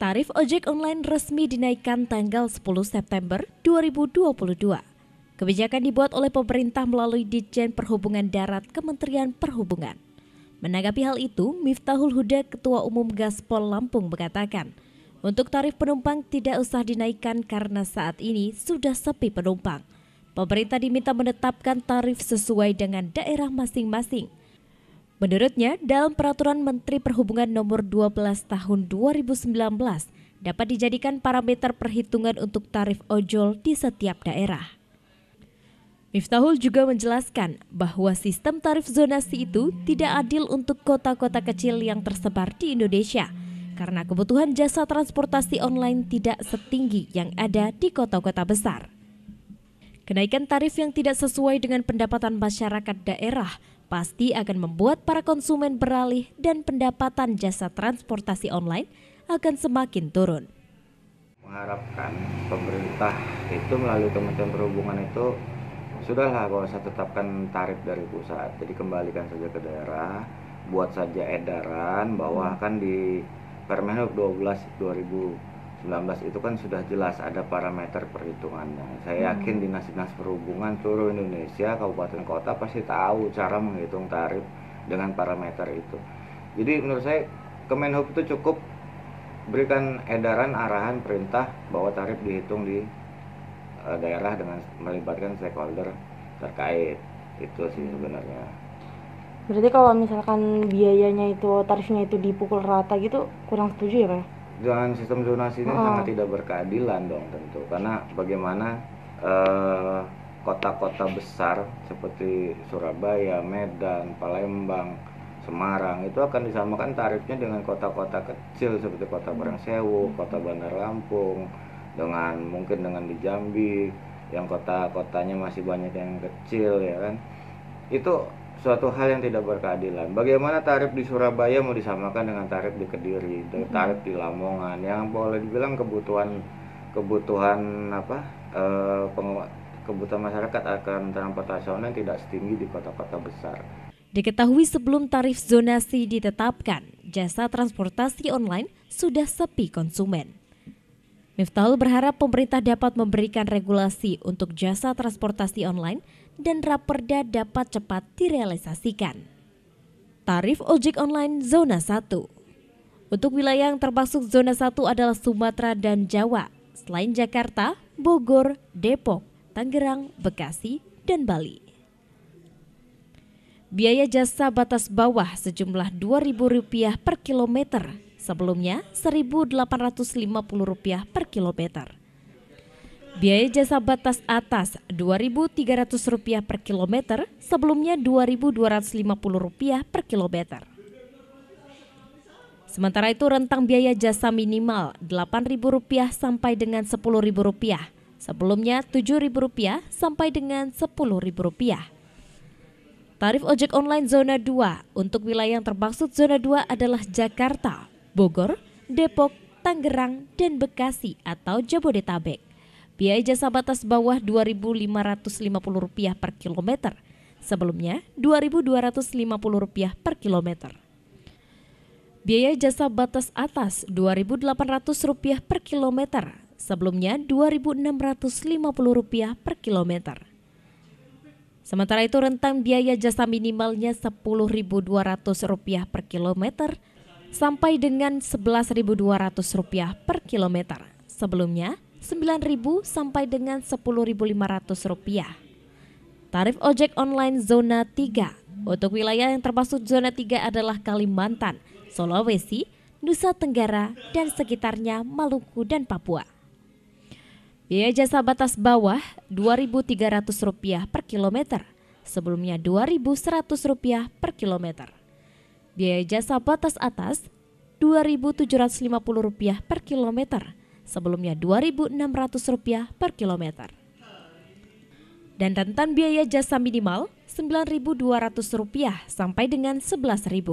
Tarif ojek online resmi dinaikkan tanggal 10 September 2022. Kebijakan dibuat oleh pemerintah melalui Ditjen Perhubungan Darat Kementerian Perhubungan. Menanggapi hal itu, Miftahul Huda Ketua Umum Gaspol Lampung mengatakan, untuk tarif penumpang tidak usah dinaikkan karena saat ini sudah sepi penumpang. Pemerintah diminta menetapkan tarif sesuai dengan daerah masing-masing Menurutnya, dalam peraturan Menteri Perhubungan nomor 12 tahun 2019 dapat dijadikan parameter perhitungan untuk tarif ojol di setiap daerah. Miftahul juga menjelaskan bahwa sistem tarif zonasi itu tidak adil untuk kota-kota kecil yang tersebar di Indonesia karena kebutuhan jasa transportasi online tidak setinggi yang ada di kota-kota besar. Kenaikan tarif yang tidak sesuai dengan pendapatan masyarakat daerah pasti akan membuat para konsumen beralih dan pendapatan jasa transportasi online akan semakin turun. Mengharapkan pemerintah itu melalui Kementerian Perhubungan itu sudahlah bahwa saya tetapkan tarif dari pusat, jadi kembalikan saja ke daerah, buat saja edaran bahwa akan di Permenhub 12 2000 19 itu kan sudah jelas ada parameter perhitungannya. Saya hmm. yakin dinas-dinas perhubungan seluruh Indonesia, kabupaten kota pasti tahu cara menghitung tarif dengan parameter itu. Jadi menurut saya Kemenhub itu cukup berikan edaran arahan perintah bahwa tarif dihitung di uh, daerah dengan melibatkan stakeholder terkait. Itu sih hmm. sebenarnya. Berarti kalau misalkan biayanya itu tarifnya itu dipukul rata gitu kurang setuju ya, Pak? dengan sistem zonasi ini oh. sangat tidak berkeadilan dong tentu karena bagaimana kota eh, kota-kota besar seperti Surabaya, Medan, Palembang, Semarang itu akan disamakan tarifnya dengan kota-kota kecil seperti kota Barangsewu, hmm. kota Bandar Lampung, dengan mungkin dengan di Jambi, yang kota-kotanya masih banyak yang kecil ya kan. Itu suatu hal yang tidak berkeadilan. Bagaimana tarif di Surabaya mau disamakan dengan tarif di Kediri, tarif di Lamongan yang boleh dibilang kebutuhan kebutuhan apa eh, kebutuhan masyarakat akan transportasi online tidak setinggi di kota-kota besar. Diketahui sebelum tarif zonasi ditetapkan, jasa transportasi online sudah sepi konsumen. Miftahul berharap pemerintah dapat memberikan regulasi untuk jasa transportasi online dan Raperda dapat cepat direalisasikan. Tarif ojek online zona 1 Untuk wilayah yang termasuk zona 1 adalah Sumatera dan Jawa, selain Jakarta, Bogor, Depok, Tangerang, Bekasi, dan Bali. Biaya jasa batas bawah sejumlah Rp2.000 per kilometer, sebelumnya Rp1.850 per kilometer. Biaya jasa batas atas Rp2.300 per kilometer, sebelumnya Rp2.250 per kilometer. Sementara itu rentang biaya jasa minimal Rp8.000 sampai dengan Rp10.000, sebelumnya Rp7.000 sampai dengan Rp10.000. Tarif ojek online zona 2 untuk wilayah yang termaksud zona 2 adalah Jakarta, Bogor, Depok, Tangerang, dan Bekasi atau Jabodetabek. Biaya jasa batas bawah Rp2.550 per kilometer. Sebelumnya Rp2.250 per kilometer. Biaya jasa batas atas Rp2.800 per kilometer. Sebelumnya Rp2.650 per kilometer. Sementara itu rentang biaya jasa minimalnya Rp10.200 per kilometer sampai dengan Rp11.200 per kilometer. Sebelumnya 9.000 sampai dengan 10.500 rupiah. Tarif ojek online zona 3 untuk wilayah yang termasuk zona 3 adalah Kalimantan, Sulawesi, Nusa Tenggara, dan sekitarnya Maluku dan Papua. Biaya jasa batas bawah Rp2.300 per kilometer, sebelumnya Rp2.100 per kilometer. Biaya jasa batas atas Rp2.750 per kilometer, sebelumnya Rp2.600 per kilometer. Dan rentan biaya jasa minimal Rp9.200 sampai dengan Rp11.000.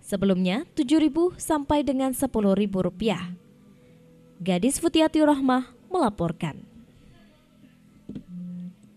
Sebelumnya Rp7.000 sampai dengan Rp10.000. Gadis Futiati Rohmah melaporkan.